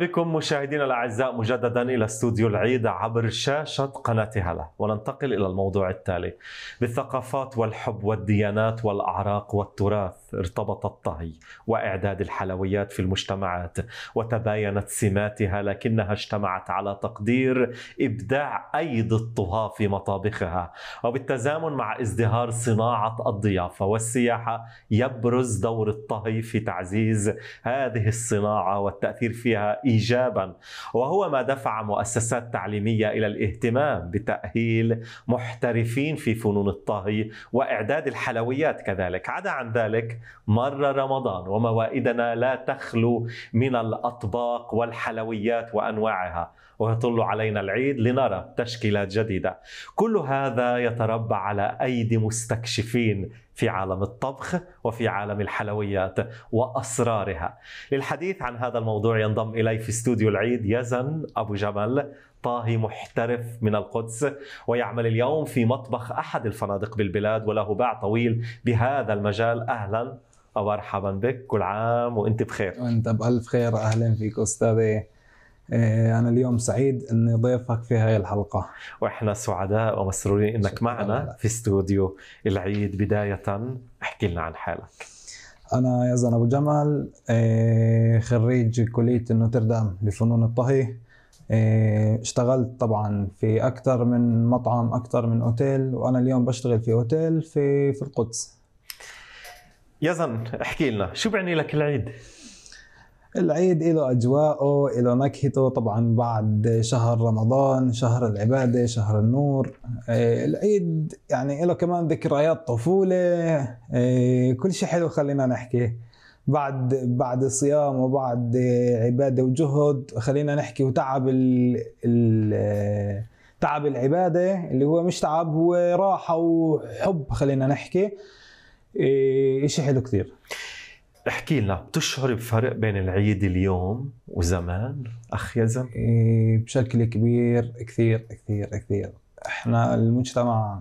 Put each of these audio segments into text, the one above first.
بكم مشاهدينا الاعزاء مجددا الى استوديو العيد عبر شاشه قناه هلا وننتقل الى الموضوع التالي بالثقافات والحب والديانات والاعراق والتراث ارتبط الطهي واعداد الحلويات في المجتمعات وتباينت سماتها لكنها اجتمعت على تقدير ابداع ايدي الطهاة في مطابخها وبالتزامن مع ازدهار صناعه الضيافه والسياحه يبرز دور الطهي في تعزيز هذه الصناعه والتاثير فيها ايجابا وهو ما دفع مؤسسات تعليميه الى الاهتمام بتاهيل محترفين في فنون الطهي واعداد الحلويات كذلك عدا عن ذلك مر رمضان وموائدنا لا تخلو من الاطباق والحلويات وانواعها ويطل علينا العيد لنرى تشكيلات جديده كل هذا يتربع على ايدي مستكشفين في عالم الطبخ وفي عالم الحلويات واسرارها. للحديث عن هذا الموضوع ينضم الي في استوديو العيد يزن ابو جمل طاهي محترف من القدس ويعمل اليوم في مطبخ احد الفنادق بالبلاد وله باع طويل بهذا المجال اهلا ومرحبا بك كل عام وانت بخير وانت بالف خير اهلا فيك استاذي آه، أنا اليوم سعيد أني ضيفك في هاي الحلقة وإحنا سعداء ومسرورين أنك معنا في استوديو العيد بداية احكي لنا عن حالك أنا يزن أبو جمل آه، خريج كلية نوتردام لفنون الطهي آه، اشتغلت طبعا في أكثر من مطعم أكثر من أوتيل وأنا اليوم بشتغل في أوتيل في في القدس يزن احكي لنا شو بيعني لك العيد؟ العيد له أجواءه له نكهته طبعا بعد شهر رمضان شهر العبادة شهر النور آه، العيد يعني له كمان ذكريات طفولة آه، كل شيء حلو خلينا نحكي بعد بعد صيام وبعد عبادة وجهد خلينا نحكي وتعب ال تعب العبادة اللي هو مش تعب هو راحة وحب خلينا نحكي آه، إشي حلو كثير احكي لنا بتشعري بفرق بين العيد اليوم وزمان اخ يزن؟ إيه، بشكل كبير كثير كثير كثير احنا المجتمع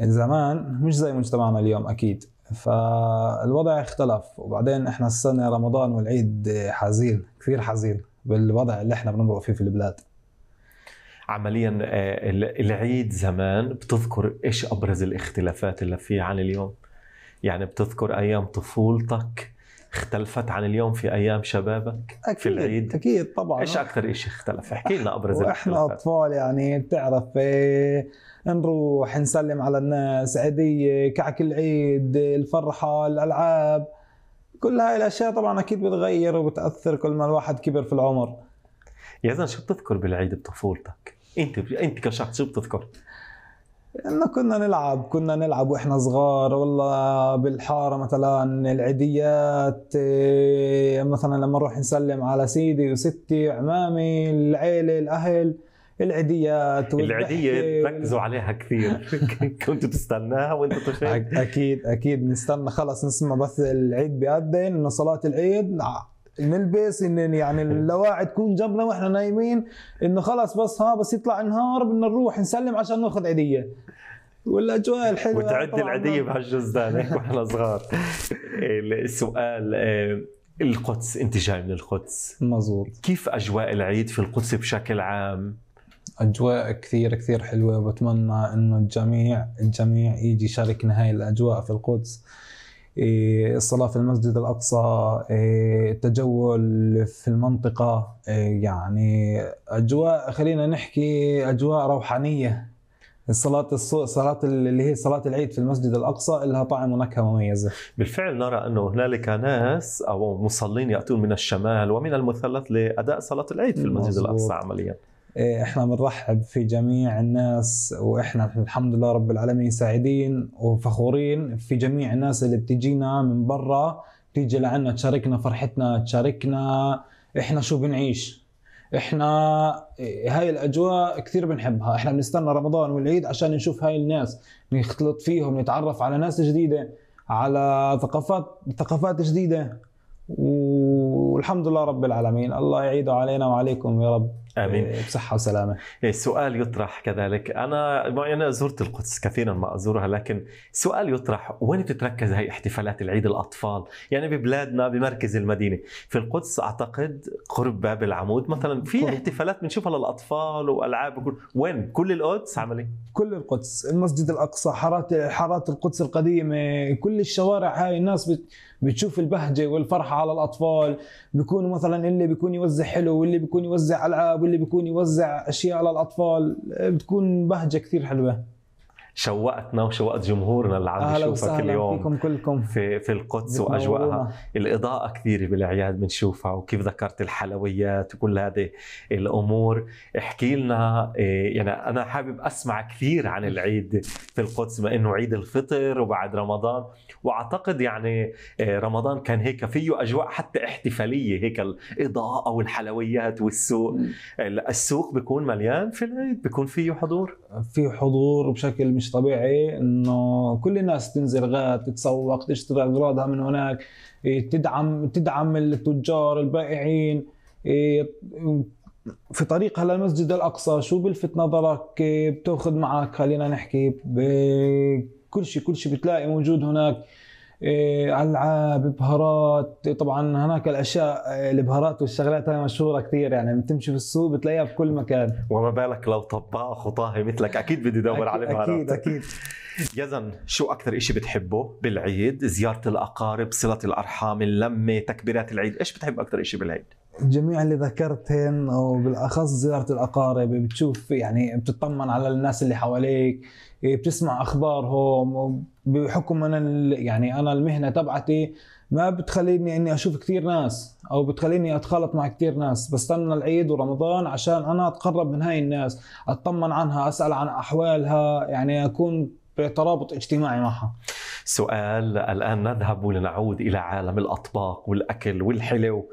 زمان مش زي مجتمعنا اليوم اكيد فالوضع اختلف وبعدين احنا السنه رمضان والعيد حزين كثير حزين بالوضع اللي احنا بنمرق فيه في البلاد عمليا آه، العيد زمان بتذكر ايش ابرز الاختلافات اللي فيه عن اليوم يعني بتذكر ايام طفولتك اختلفت عن اليوم في ايام شبابك أكيد في العيد اكيد طبعا ايش اكثر شيء اختلف احكي لنا ابرز احنا اطفال يعني بتعرف إيه، نروح نسلم على الناس عيديه كعك العيد الفرحه الالعاب كل هاي الاشياء طبعا اكيد بتغير وبتاثر كل ما الواحد كبر في العمر يا زلمه شو بتذكر بالعيد بطفولتك انت انت كشخص شو بتذكر لانه كنا نلعب كنا نلعب واحنا صغار والله بالحاره مثلا العيديات إيه، مثلا لما نروح نسلم على سيدي وستي وعمامي العيله الاهل العيديات العيدية ركزوا عليها كثير كنتوا تستناها وانت طفل اكيد اكيد نستنى خلص نسمع بس العيد بيأذن انه صلاة العيد نعم. نلبس ان يعني إيه. اللواعي تكون جنبنا واحنا نايمين انه خلاص بس ها بس يطلع النهار بدنا نروح نسلم عشان ناخذ عيديه والاجواء الحلوه وتعد العيديه بهالجزدان هيك واحنا صغار إيه، السؤال إيه، القدس انت جاي من القدس مزبوط كيف اجواء العيد في القدس بشكل عام اجواء كثير كثير حلوه وبتمنى انه الجميع الجميع يجي يشاركنا هاي الاجواء في القدس إيه، الصلاة في المسجد الأقصى إيه، التجول في المنطقة إيه، يعني أجواء خلينا نحكي أجواء روحانية الصلاة صلاة اللي هي صلاة العيد في المسجد الأقصى لها طعم ونكهة مميزة بالفعل نرى أنه هنالك ناس أو مصلين يأتون من الشمال ومن المثلث لأداء صلاة العيد في المسجد مزبوط. الأقصى عمليا إيه، احنا بنرحب في جميع الناس واحنا الحمد لله رب العالمين سعيدين وفخورين في جميع الناس اللي بتجينا من برا تيجي لعنا تشاركنا فرحتنا تشاركنا احنا شو بنعيش احنا هاي الاجواء كثير بنحبها احنا بنستنى رمضان والعيد عشان نشوف هاي الناس نختلط فيهم نتعرف على ناس جديده على ثقافات ثقافات جديده والحمد لله رب العالمين الله يعيده علينا وعليكم يا رب امين إيه، بصحه وسلامه إيه، سؤال يطرح كذلك انا انا زرت القدس كثيرا ما ازورها لكن سؤال يطرح وين تتركز هي احتفالات العيد الاطفال يعني ببلادنا بمركز المدينه في القدس اعتقد قرب باب العمود مثلا في احتفالات بنشوفها للاطفال والعاب وكل... وين كل القدس عملي كل القدس المسجد الاقصى حارات حارات القدس القديمه كل الشوارع هاي الناس بت... بتشوف البهجه والفرحه على الاطفال بيكونوا مثلا اللي بيكون يوزع حلو واللي بيكون يوزع العاب واللي بيكون يوزع اشياء على الاطفال بتكون بهجه كثير حلوه شوقتنا وشوقت جمهورنا اللي عم يشوفها كل يوم فيكم كلكم في في القدس واجواءها الاضاءه كثيره بالاعياد بنشوفها وكيف ذكرت الحلويات وكل هذه الامور احكي لنا إيه، يعني انا حابب اسمع كثير عن العيد في القدس ما انه عيد الفطر وبعد رمضان واعتقد يعني إيه، رمضان كان هيك فيه اجواء حتى احتفاليه هيك الاضاءه والحلويات والسوق السوق بيكون مليان في العيد بيكون فيه حضور في حضور بشكل مش طبيعي انه كل الناس تنزل غاد تتسوق تشتري اغراضها من هناك إيه، تدعم تدعم التجار البائعين إيه، في طريقها للمسجد الاقصى شو بلفت نظرك إيه، بتاخذ معك خلينا نحكي كل شيء كل شيء بتلاقي موجود هناك إيه، العاب بهارات طبعا هناك الاشياء إيه، البهارات والشغلات هاي مشهوره كثير يعني بتمشي تمشي في السوق بتلاقيها بكل مكان وما بالك لو طباخ وطاهي مثلك اكيد بدي يدور على بهارات اكيد اكيد يزن شو اكثر شيء بتحبه بالعيد زياره الاقارب صله الارحام اللمه تكبيرات العيد ايش بتحب اكثر شيء بالعيد جميع اللي ذكرتهن وبالاخص زياره الاقارب بتشوف يعني بتطمن على الناس اللي حواليك إيه، بتسمع اخبارهم بحكم انا يعني انا المهنه تبعتي ما بتخليني اني اشوف كثير ناس او بتخليني اتخالط مع كثير ناس بستنى العيد ورمضان عشان انا اتقرب من هاي الناس اطمن عنها اسال عن احوالها يعني اكون بترابط اجتماعي معها سؤال الان نذهب لنعود الى عالم الاطباق والاكل والحلو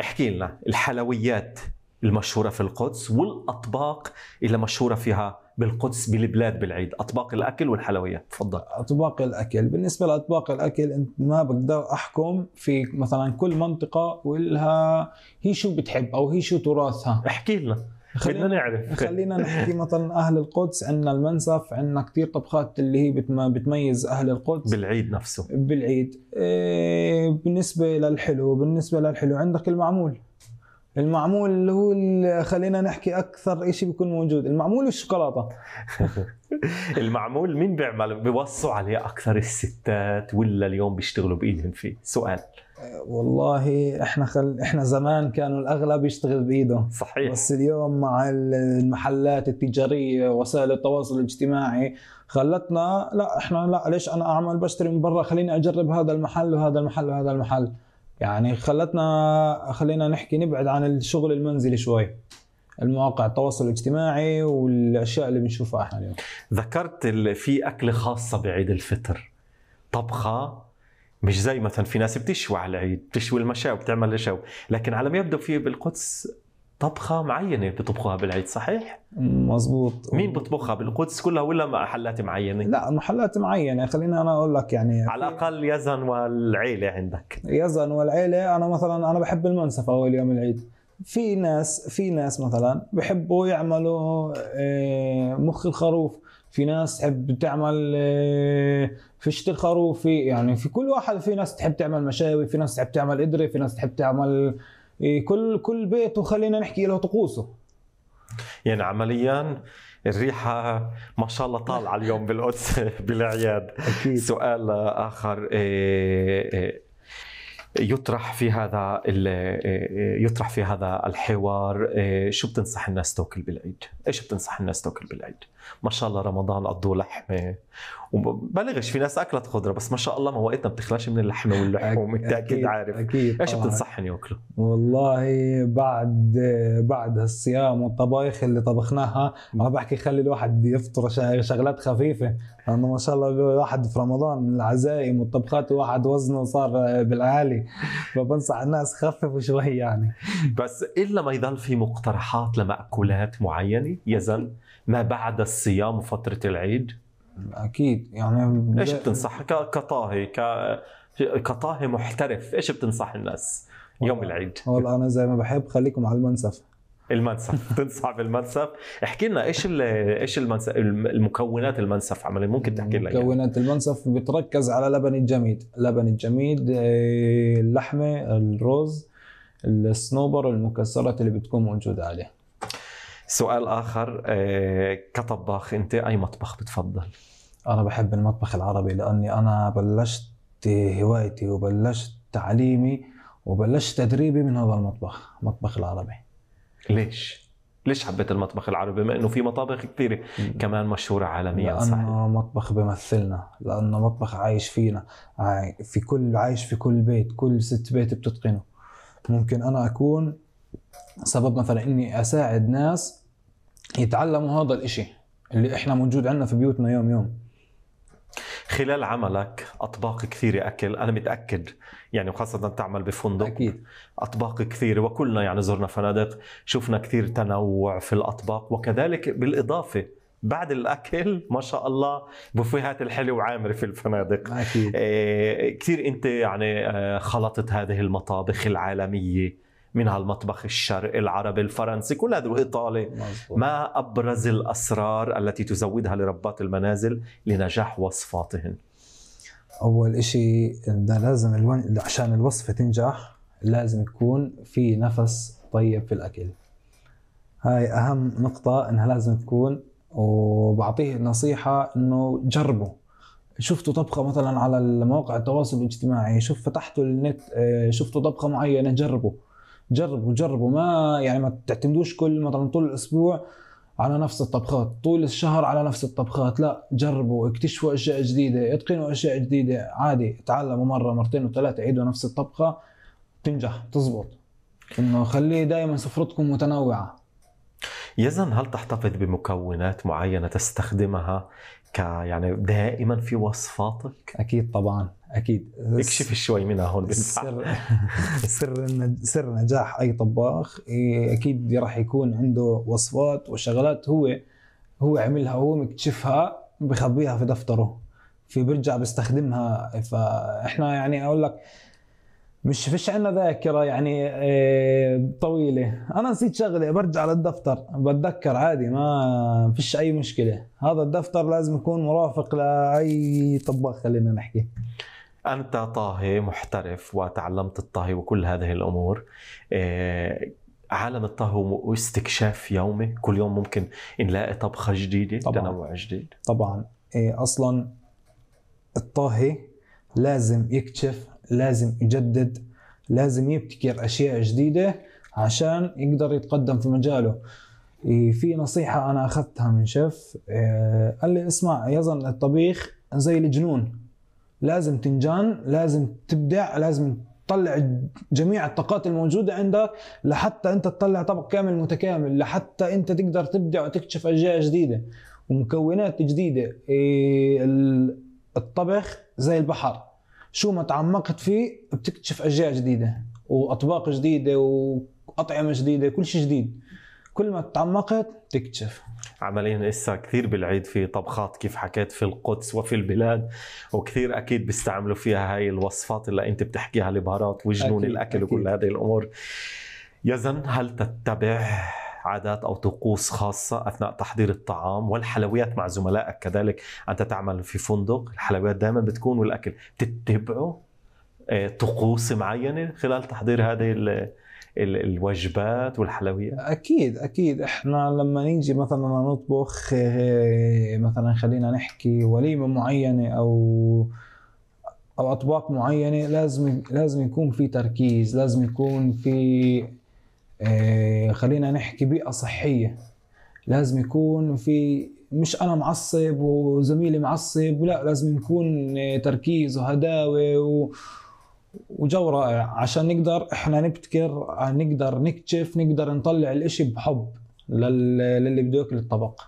احكي لنا الحلويات المشهورة في القدس والأطباق اللي مشهورة فيها بالقدس بالبلاد بالعيد أطباق الأكل والحلويات تفضل أطباق الأكل بالنسبة لأطباق الأكل أنت ما بقدر أحكم في مثلا كل منطقة ولها هي شو بتحب أو هي شو تراثها احكي لنا خلينا نعرف خلينا نحكي مثلا اهل القدس عندنا المنسف عندنا كثير طبخات اللي هي بتميز اهل القدس بالعيد نفسه بالعيد إيه بالنسبه للحلو بالنسبه للحلو عندك المعمول المعمول اللي هو اللي خلينا نحكي اكثر شيء بيكون موجود المعمول والشوكولاته المعمول مين بيعمل بيوصوا عليه اكثر الستات ولا اليوم بيشتغلوا بايدهم فيه سؤال أه، والله احنا خل... احنا زمان كانوا الاغلب يشتغل بايده صحيح بس اليوم مع المحلات التجاريه وسائل التواصل الاجتماعي خلتنا لا احنا لا ليش انا اعمل بشتري من برا خليني اجرب هذا المحل وهذا المحل وهذا المحل يعني خلتنا خلينا نحكي نبعد عن الشغل المنزلي شوي المواقع التواصل الاجتماعي والاشياء اللي بنشوفها احنا اليوم ذكرت في اكله خاصه بعيد الفطر طبخه مش زي مثلا في ناس بتشوي على العيد بتشوي المشاوي بتعمل الشاو لكن على ما يبدو في بالقدس طبخة معينة بتطبخوها بالعيد صحيح؟ مزبوط مين بطبخها بالقدس كلها ولا محلات معينة؟ لا محلات معينة خليني أنا أقول لك يعني على الأقل يزن والعيلة عندك يزن والعيلة أنا مثلا أنا بحب المنسف أول يوم العيد في ناس في ناس مثلا بحبوا يعملوا آه، مخ الخروف في ناس تحب تعمل آه، فشة الخروف في يعني في كل واحد في ناس تحب تعمل مشاوي في ناس تحب تعمل قدرة في ناس تحب تعمل إيه، كل كل بيت وخلينا نحكي له طقوسه يعني عمليا الريحة ما شاء الله طالعة اليوم بالقدس بالعياد أكيد. سؤال آخر إيه إيه يطرح في هذا يطرح في هذا الحوار إيه، شو بتنصح الناس تاكل بالعيد؟ ايش بتنصح الناس تاكل بالعيد؟ ما شاء الله رمضان قضوا لحمه وبلغش في ناس اكلت خضره بس ما شاء الله ما وقتنا بتخلاش من اللحمه واللحوم انت اكيد عارف أكيد ايش بتنصحهم ياكلوا؟ والله بعد بعد هالصيام والطبايخ اللي طبخناها انا بحكي خلي الواحد يفطر شغلات خفيفه انا ما شاء الله واحد في رمضان من العزائم والطبخات واحد وزنه صار بالعالي فبنصح الناس خففوا شوي يعني بس إيه الا ما يضل في مقترحات لمأكولات معينه يزن ما بعد الصيام وفتره العيد اكيد يعني ايش بتنصح كطاهي ك كطاهي محترف ايش بتنصح الناس يوم العيد والله انا زي ما بحب خليكم على المنسف المنسف تنصح بالمنسف احكي لنا ايش ايش المنسف المكونات المنسف عمليا ممكن تحكي لنا مكونات المنسف بتركز على لبن الجميد لبن الجميد آه، اللحمه الرز الصنوبر المكسرات اللي بتكون موجوده عليه سؤال اخر آه، كطباخ انت اي مطبخ بتفضل انا بحب المطبخ العربي لاني انا بلشت هوايتي وبلشت تعليمي وبلشت تدريبي من هذا المطبخ المطبخ العربي ليش؟ ليش حبيت المطبخ العربي بما انه في مطابخ كثيره كمان مشهوره عالميا لأنه صحيح لانه مطبخ بيمثلنا لانه مطبخ عايش فينا في كل عايش في كل بيت كل ست بيت بتتقنه ممكن انا اكون سبب مثلا اني اساعد ناس يتعلموا هذا الاشي اللي احنا موجود عندنا في بيوتنا يوم يوم خلال عملك اطباق كثيره اكل انا متاكد يعني وخاصه تعمل بفندق اكيد اطباق كثيره وكلنا يعني زرنا فنادق شفنا كثير تنوع في الاطباق وكذلك بالاضافه بعد الاكل ما شاء الله بوفيهات الحلوه عامره في الفنادق اكيد إيه كثير انت يعني آه، خلطت هذه المطابخ العالميه منها المطبخ الشرقي العربي الفرنسي كل هذا الإيطالي ما أبرز الأسرار التي تزودها لربات المنازل لنجاح وصفاتهن أول شيء لازم الون... عشان الوصفة تنجح لازم يكون في نفس طيب في الأكل هاي أهم نقطة إنها لازم تكون وبعطيه نصيحة إنه جربوا شفتوا طبخه مثلا على مواقع التواصل الاجتماعي شوف فتحتوا النت آه، شفتوا طبخه معينه جربوا جربوا جربوا ما يعني ما تعتمدوش كل مثلا طول الاسبوع على نفس الطبخات طول الشهر على نفس الطبخات لا جربوا اكتشفوا اشياء جديده اتقنوا اشياء جديده عادي تعلموا مره مرتين وثلاثه عيدوا نفس الطبخه تنجح تزبط انه خليه دائما سفرتكم متنوعه يزن هل تحتفظ بمكونات معينه تستخدمها ك يعني دائما في وصفاتك؟ اكيد طبعا اكيد اكشف شوي منها هون سر سر سر نجاح اي طباخ اكيد راح يكون عنده وصفات وشغلات هو هو عملها هو مكتشفها بخبيها في دفتره في برجع بيستخدمها فاحنا يعني اقول لك مش فيش عندنا ذاكره يعني طويله انا نسيت شغله برجع للدفتر بتذكر عادي ما فيش اي مشكله هذا الدفتر لازم يكون مرافق لاي طباخ خلينا نحكي أنت طاهي محترف وتعلمت الطهي وكل هذه الأمور آه، عالم الطهي واستكشاف يومي كل يوم ممكن نلاقي طبخة جديدة طبعا. تنوع جديد طبعا إيه، أصلا الطاهي لازم يكتشف لازم يجدد لازم يبتكر أشياء جديدة عشان يقدر يتقدم في مجاله إيه، في نصيحة أنا أخذتها من شيف آه، قال لي اسمع يظن الطبيخ زي الجنون لازم تنجان لازم تبدع لازم تطلع جميع الطاقات الموجودة عندك لحتى انت تطلع طبق كامل متكامل لحتى انت تقدر تبدع وتكتشف اشياء جديدة ومكونات جديدة إيه، الطبخ زي البحر شو ما تعمقت فيه بتكتشف اشياء جديدة واطباق جديدة واطعمة جديدة كل شيء جديد كل ما تعمقت تكتشف عمليا لسه كثير بالعيد في طبخات كيف حكيت في القدس وفي البلاد وكثير اكيد بيستعملوا فيها هاي الوصفات اللي انت بتحكيها البهارات وجنون الاكل أكيد. وكل هذه الامور يزن هل تتبع عادات او طقوس خاصه اثناء تحضير الطعام والحلويات مع زملائك كذلك انت تعمل في فندق الحلويات دائما بتكون والاكل تتبعوا آه، طقوس معينه خلال تحضير هذه الوجبات والحلويات اكيد اكيد احنا لما نيجي مثلا نطبخ إيه، مثلا خلينا نحكي وليمه معينه او او اطباق معينه لازم لازم يكون في تركيز لازم يكون في إيه، خلينا نحكي بيئه صحيه لازم يكون في مش انا معصب وزميلي معصب لا لازم يكون إيه، تركيز وهداوه و وجو رائع عشان نقدر احنا نبتكر نقدر نكتشف نقدر نطلع الاشي بحب للي بده ياكل الطبق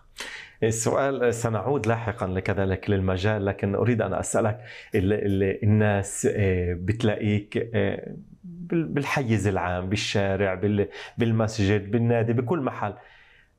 السؤال سنعود لاحقا كذلك للمجال لكن اريد ان اسالك اللي اللي الناس آه، بتلاقيك آه، بالحيز العام بالشارع بالمسجد بالنادي بكل محل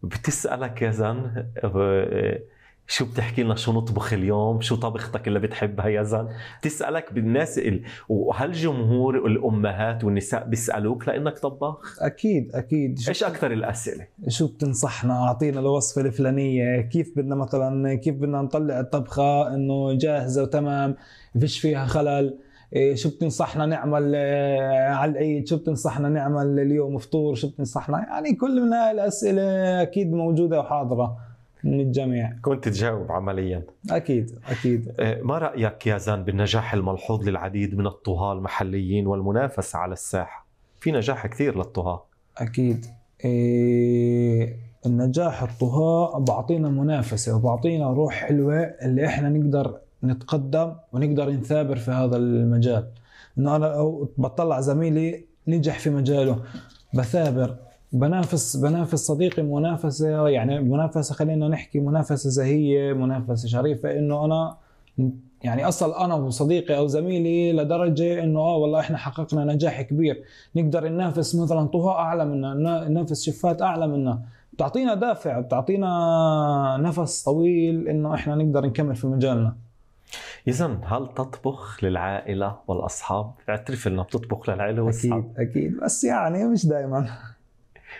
بتسالك يا زن آه، شو بتحكي لنا شو نطبخ اليوم شو طبختك اللي بتحبها يا زن تسألك بالناس وهل جمهور الأمهات والنساء بيسألوك لأنك طباخ أكيد أكيد شو إيش أكثر الأسئلة شو بتنصحنا أعطينا الوصفة الفلانية كيف بدنا مثلا كيف بدنا نطلع الطبخة إنه جاهزة وتمام فيش فيها خلل إيه، شو بتنصحنا نعمل آه، على العيد شو بتنصحنا نعمل اليوم فطور شو بتنصحنا يعني كل من هاي الأسئلة أكيد موجودة وحاضرة من الجميع كنت تجاوب عمليا اكيد اكيد أه، ما رايك يا زان بالنجاح الملحوظ للعديد من الطهاة المحليين والمنافسه على الساحه في نجاح كثير للطهاة اكيد إيه النجاح الطهاة بعطينا منافسة وبعطينا روح حلوة اللي احنا نقدر نتقدم ونقدر نثابر في هذا المجال انه انا بطلع زميلي نجح في مجاله بثابر بنافس بنافس صديقي منافسه يعني منافسه خلينا نحكي منافسه زهيه منافسه شريفه انه انا يعني اصل انا وصديقي او زميلي لدرجه انه اه والله احنا حققنا نجاح كبير نقدر ننافس مثلا طه اعلى منا ننافس شفات اعلى منا بتعطينا دافع بتعطينا نفس طويل انه احنا نقدر نكمل في مجالنا اذا هل تطبخ للعائله والاصحاب اعترف إنه بتطبخ للعائله والاصحاب اكيد اكيد بس يعني مش دائما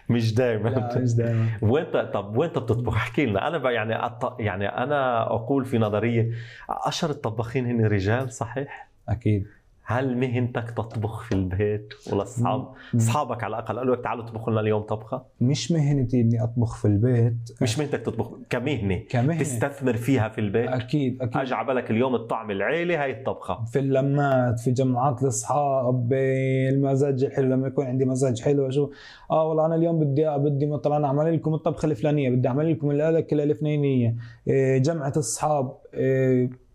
مش دائما مش دائما وين طب وين بتطبخ احكي لنا انا يعني أط... يعني انا اقول في نظريه اشهر الطباخين هن رجال صحيح اكيد هل مهنتك تطبخ في البيت ولا اصحاب اصحابك على الاقل قالوا لك تعالوا اطبخوا لنا اليوم طبخه مش مهنتي اني اطبخ في البيت مش مهنتك تطبخ كمهنه كمهنه تستثمر فيها في البيت اكيد اكيد اجى على بالك اليوم الطعم العيله هاي الطبخه في اللمات في جمعات الاصحاب بالمزاج الحلو لما يكون عندي مزاج حلو شو اه والله انا اليوم بدي بدي مثلا اعمل لكم الطبخه الفلانيه بدي اعمل لكم الاكله الفلانيه إيه، جمعه اصحاب إيه،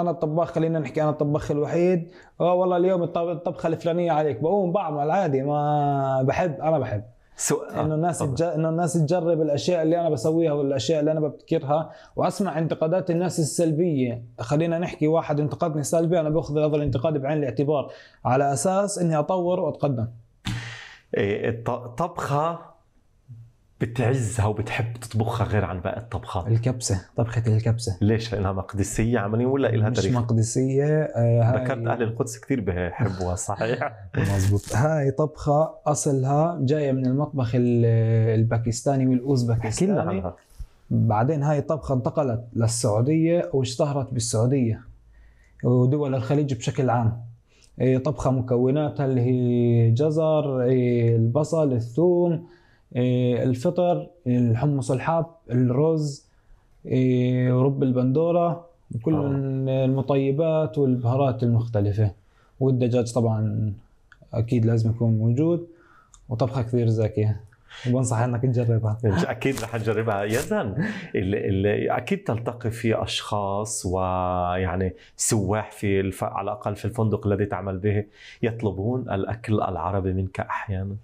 انا الطباخ خلينا نحكي انا الطباخ الوحيد اه والله اليوم الطبخه الفلانيه عليك بقوم بعمل عادي ما بحب انا بحب سو... انه آه، الناس تج... انه الناس تجرب الاشياء اللي انا بسويها والاشياء اللي انا ببتكرها واسمع انتقادات الناس السلبيه خلينا نحكي واحد انتقدني سلبي انا باخذ هذا الانتقاد بعين الاعتبار على اساس اني اطور واتقدم إيه الطبخه بتعزها وبتحب تطبخها غير عن باقي الطبخات الكبسه طبخه الكبسه ليش لانها مقدسيه عمليا ولا لها تاريخ مش مقدسيه آه ذكرت اهل القدس كثير بحبوها صحيح مزبوط هاي طبخه اصلها جايه من المطبخ الباكستاني والاوزباكستاني احكي عنها بعدين هاي الطبخه انتقلت للسعوديه واشتهرت بالسعوديه ودول الخليج بشكل عام إيه، طبخه مكوناتها اللي هي جزر إيه، البصل الثوم إيه، الفطر الحمص الحاب الرز إيه، ورب البندوره وكل آه. المطيبات والبهارات المختلفه والدجاج طبعا اكيد لازم يكون موجود وطبخه كثير زاكيه وبنصح انك تجربها اكيد رح نجربها اللي اكيد تلتقي في اشخاص ويعني سواح في الف... على الاقل في الفندق الذي تعمل به يطلبون الاكل العربي منك احيانا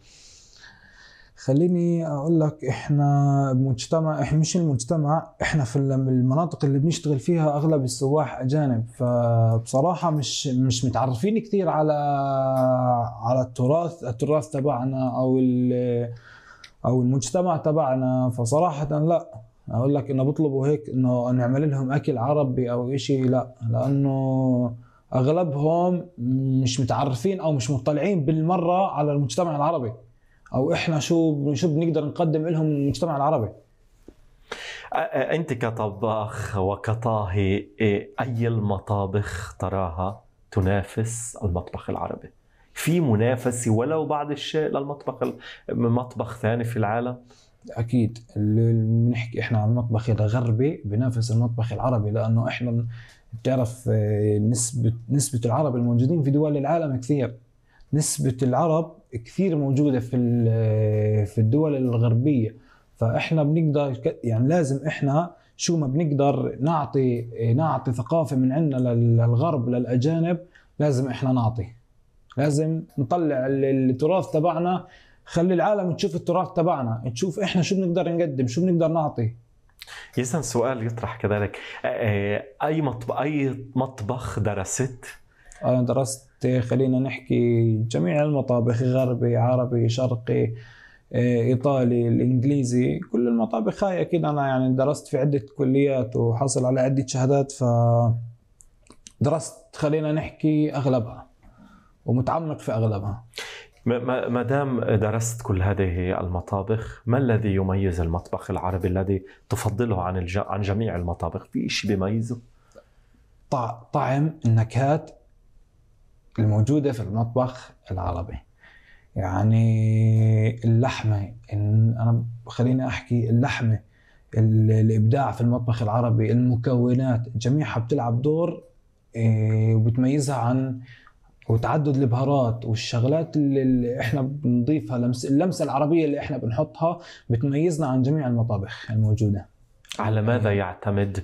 خليني اقول لك احنا مجتمع احنا مش المجتمع احنا في المناطق اللي بنشتغل فيها اغلب السواح اجانب فبصراحه مش مش متعرفين كثير على على التراث التراث تبعنا او او المجتمع تبعنا فصراحه لا اقول لك انه بطلبوا هيك انه نعمل لهم اكل عربي او شيء لا لانه اغلبهم مش متعرفين او مش مطلعين بالمره على المجتمع العربي او احنا شو شو بنقدر نقدم لهم المجتمع العربي انت كطباخ وكطاهي إيه، اي المطابخ تراها تنافس المطبخ العربي في منافسه ولو بعض الشيء للمطبخ مطبخ ثاني في العالم اكيد اللي بنحكي احنا عن المطبخ الغربي بنافس المطبخ العربي لانه احنا بتعرف آه، نسبه نسبه العرب الموجودين في دول العالم كثير نسبه العرب كثير موجوده في في الدول الغربيه فاحنا بنقدر يعني لازم احنا شو ما بنقدر نعطي نعطي ثقافه من عندنا للغرب للاجانب لازم احنا نعطي لازم نطلع التراث تبعنا خلي العالم تشوف التراث تبعنا تشوف احنا شو بنقدر نقدم شو بنقدر نعطي يسأل سؤال يطرح كذلك اي مطبخ اي مطبخ درست انا درست خلينا نحكي جميع المطابخ غربي عربي شرقي آه، ايطالي الانجليزي كل المطابخ هاي اكيد انا يعني درست في عده كليات وحصل على عده شهادات ف درست خلينا نحكي اغلبها ومتعمق في اغلبها ما دام درست كل هذه المطابخ ما الذي يميز المطبخ العربي الذي تفضله عن عن جميع المطابخ في شيء بيميزه طعم النكهات الموجودة في المطبخ العربي يعني اللحمة إن أنا خليني أحكي اللحمة الإبداع في المطبخ العربي المكونات جميعها بتلعب دور إيه، وبتميزها عن وتعدد البهارات والشغلات اللي احنا بنضيفها اللمسه العربيه اللي احنا بنحطها بتميزنا عن جميع المطابخ الموجوده على ماذا إيه. يعتمد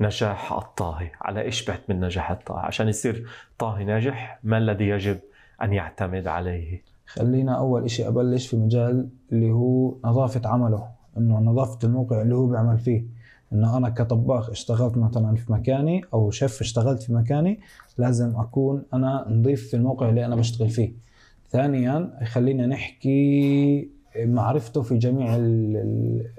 نجاح الطاهي على إيش من نجاح الطاهي عشان يصير طاهي ناجح ما الذي يجب أن يعتمد عليه خلينا أول شيء أبلش في مجال اللي هو نظافة عمله إنه نظافة الموقع اللي هو بيعمل فيه إنه أنا كطباخ اشتغلت مثلا في مكاني أو شيف اشتغلت في مكاني لازم أكون أنا نظيف في الموقع اللي أنا بشتغل فيه ثانيا خلينا نحكي معرفته في جميع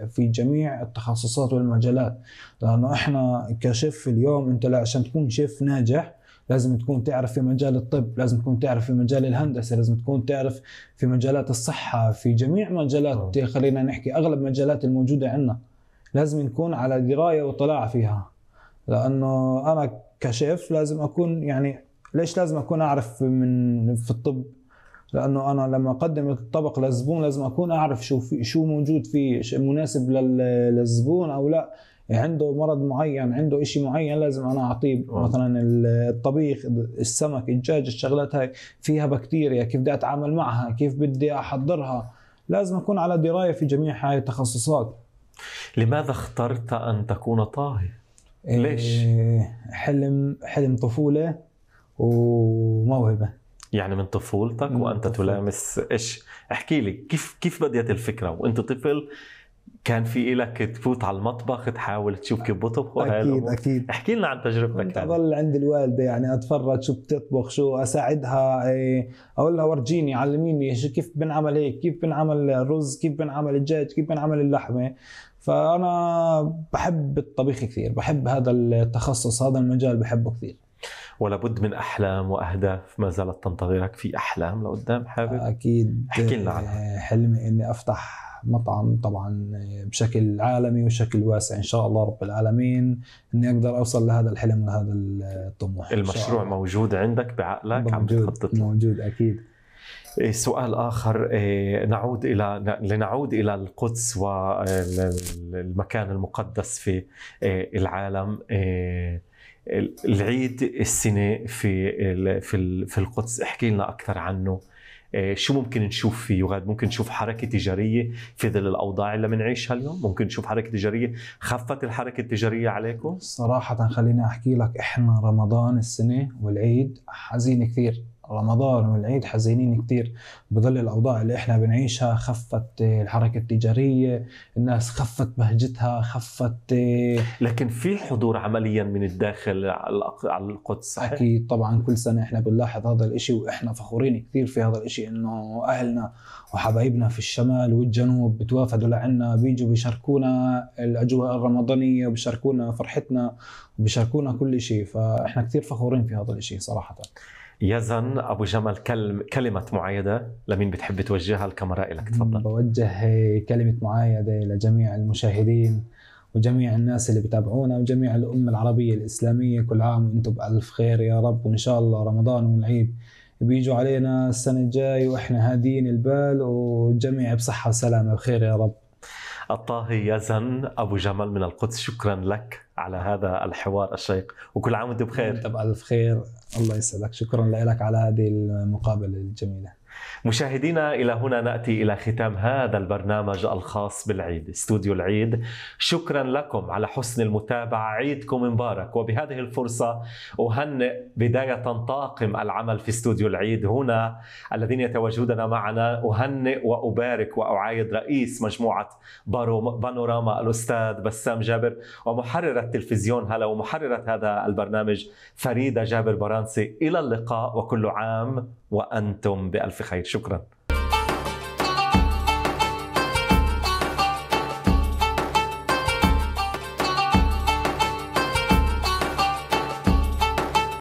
في جميع التخصصات والمجالات لانه احنا كشيف اليوم انت عشان تكون شيف ناجح لازم تكون تعرف في مجال الطب لازم تكون تعرف في مجال الهندسة لازم تكون تعرف في مجالات الصحة في جميع مجالات آه. خلينا نحكي أغلب مجالات الموجودة عندنا لازم نكون على دراية وطلاع فيها لأنه أنا كشيف لازم أكون يعني ليش لازم أكون أعرف من في الطب لانه انا لما اقدم الطبق للزبون لازم اكون اعرف شو في شو موجود فيه مناسب للزبون او لا عنده مرض معين عنده شيء معين لازم انا اعطيه مثلا الطبيخ السمك الدجاج الشغلات هاي فيها بكتيريا كيف بدي اتعامل معها كيف بدي احضرها لازم اكون على درايه في جميع هاي التخصصات لماذا اخترت ان تكون طاهي ليش إيه، حلم حلم طفوله وموهبه يعني من طفولتك وانت تلامس ايش احكي لي كيف كيف بديت الفكره وانت طفل كان في لك تفوت على المطبخ تحاول تشوف كيف بطبخوا اكيد اكيد احكي لنا عن تجربتك كنت اضل عند الوالده يعني اتفرج شو بتطبخ شو اساعدها إيه، اقول لها ورجيني علميني شو كيف بنعمل هيك كيف بنعمل الرز كيف بنعمل الدجاج كيف بنعمل اللحمه فانا بحب الطبيخ كثير بحب هذا التخصص هذا المجال بحبه كثير ولابد من احلام واهداف ما زالت تنتظرك في احلام لقدام حابب اكيد احكي لنا عنها آه، حلمي اني افتح مطعم طبعا آه، بشكل عالمي وشكل واسع ان شاء الله رب العالمين اني اقدر اوصل لهذا الحلم ولهذا الطموح المشروع موجود عندك بعقلك عم تخطط موجود اكيد إيه، سؤال اخر إيه، نعود الى لنعود الى القدس والمكان المقدس في إيه، العالم العيد السنه في في القدس احكي لنا اكثر عنه آه، شو ممكن نشوف فيه غاد ممكن نشوف حركة تجارية في ظل الأوضاع اللي بنعيشها اليوم ممكن نشوف حركة تجارية خفت الحركة التجارية عليكم صراحة خليني أحكي لك إحنا رمضان السنة والعيد حزين كثير رمضان والعيد حزينين كثير بظل الاوضاع اللي احنا بنعيشها خفت الحركه التجاريه الناس خفت بهجتها خفت لكن في حضور عمليا من الداخل على القدس صحيح؟ اكيد طبعا كل سنه احنا بنلاحظ هذا الشيء واحنا فخورين كثير في هذا الشيء انه اهلنا وحبايبنا في الشمال والجنوب بتوافدوا لعنا بيجوا بيشاركونا الاجواء الرمضانيه وبيشاركونا فرحتنا وبيشاركونا كل شيء فاحنا كثير فخورين في هذا الشيء صراحه يزن ابو جمل كلم كلمه معايده لمين بتحب توجهها الكاميرا لك تفضل بوجه كلمه معايده لجميع المشاهدين وجميع الناس اللي بتابعونا وجميع الأمة العربية الإسلامية كل عام وأنتم بألف خير يا رب وإن شاء الله رمضان والعيد بيجوا علينا السنة الجاي وإحنا هادين البال وجميع بصحة وسلامة وخير يا رب الطاهي يزن أبو جمل من القدس شكرا لك على هذا الحوار الشيق وكل عام وانت بخير انت بألف خير الله يسعدك شكرا لك على هذه المقابلة الجميلة مشاهدينا إلى هنا نأتي إلى ختام هذا البرنامج الخاص بالعيد استوديو العيد شكرا لكم على حسن المتابعة عيدكم مبارك وبهذه الفرصة أهنئ بداية طاقم العمل في استوديو العيد هنا الذين يتواجدون معنا أهنئ وأبارك وأعايد رئيس مجموعة بانوراما الأستاذ بسام جابر ومحررة تلفزيون هلا ومحررة هذا البرنامج فريدة جابر برانسي إلى اللقاء وكل عام وأنتم بألف خير شكراً